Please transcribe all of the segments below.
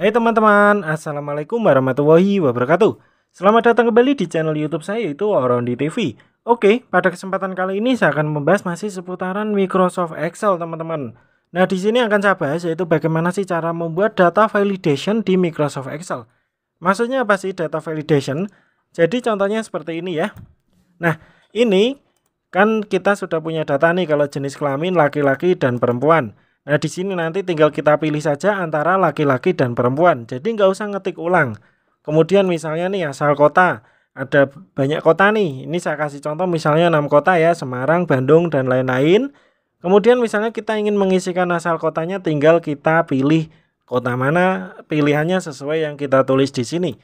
Hai teman-teman, Assalamualaikum warahmatullahi wabarakatuh Selamat datang kembali di channel youtube saya yaitu Orondi TV Oke, pada kesempatan kali ini saya akan membahas masih seputaran Microsoft Excel teman-teman Nah di sini akan saya bahas yaitu bagaimana sih cara membuat data validation di Microsoft Excel Maksudnya apa sih data validation? Jadi contohnya seperti ini ya Nah ini kan kita sudah punya data nih kalau jenis kelamin laki-laki dan perempuan Nah, di sini nanti tinggal kita pilih saja antara laki-laki dan perempuan. Jadi nggak usah ngetik ulang. Kemudian misalnya nih asal kota, ada banyak kota nih. Ini saya kasih contoh misalnya 6 kota ya, Semarang, Bandung, dan lain-lain. Kemudian misalnya kita ingin mengisikan asal kotanya, tinggal kita pilih kota mana pilihannya sesuai yang kita tulis di sini.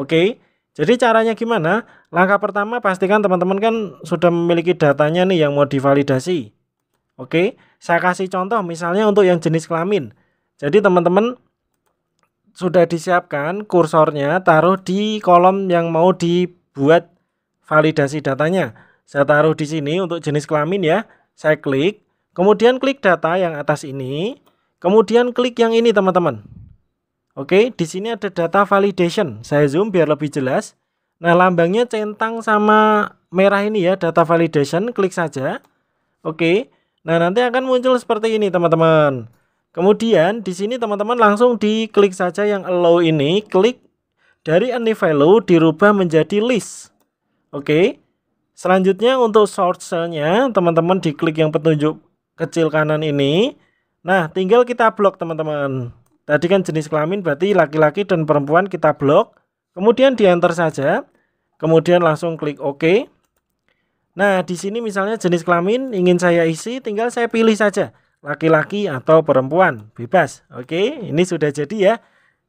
Oke, jadi caranya gimana? Langkah pertama pastikan teman-teman kan sudah memiliki datanya nih yang mau divalidasi. Oke, saya kasih contoh misalnya untuk yang jenis kelamin. Jadi teman-teman sudah disiapkan kursornya taruh di kolom yang mau dibuat validasi datanya. Saya taruh di sini untuk jenis kelamin ya. Saya klik, kemudian klik data yang atas ini, kemudian klik yang ini teman-teman. Oke, di sini ada data validation. Saya zoom biar lebih jelas. Nah, lambangnya centang sama merah ini ya, data validation, klik saja. Oke. Nah, nanti akan muncul seperti ini, teman-teman. Kemudian di sini teman-teman langsung diklik saja yang allow ini, klik dari any value dirubah menjadi list. Oke. Selanjutnya untuk short cell-nya, teman-teman diklik yang petunjuk kecil kanan ini. Nah, tinggal kita blok, teman-teman. Tadi kan jenis kelamin berarti laki-laki dan perempuan kita blok. Kemudian di enter saja. Kemudian langsung klik OK. Nah, di sini misalnya jenis kelamin ingin saya isi, tinggal saya pilih saja laki-laki atau perempuan, bebas. Oke, ini sudah jadi ya.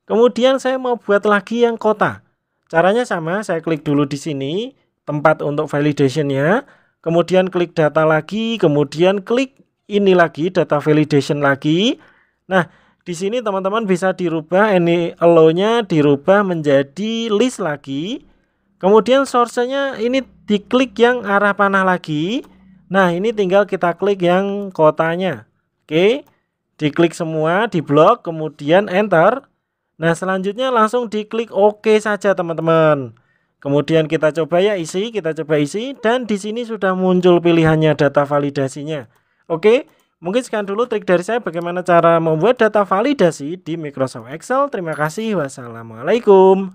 Kemudian saya mau buat lagi yang kota. Caranya sama, saya klik dulu di sini tempat untuk validationnya, kemudian klik data lagi, kemudian klik ini lagi data validation lagi. Nah, di sini teman-teman bisa dirubah ini allow-nya dirubah menjadi list lagi Kemudian sourcenya ini diklik yang arah panah lagi. Nah, ini tinggal kita klik yang kotanya. Oke. Diklik semua, diblok, kemudian enter. Nah, selanjutnya langsung diklik OK saja, teman-teman. Kemudian kita coba ya isi, kita coba isi dan di sini sudah muncul pilihannya data validasinya. Oke, mungkin sekian dulu trik dari saya bagaimana cara membuat data validasi di Microsoft Excel. Terima kasih. Wassalamualaikum.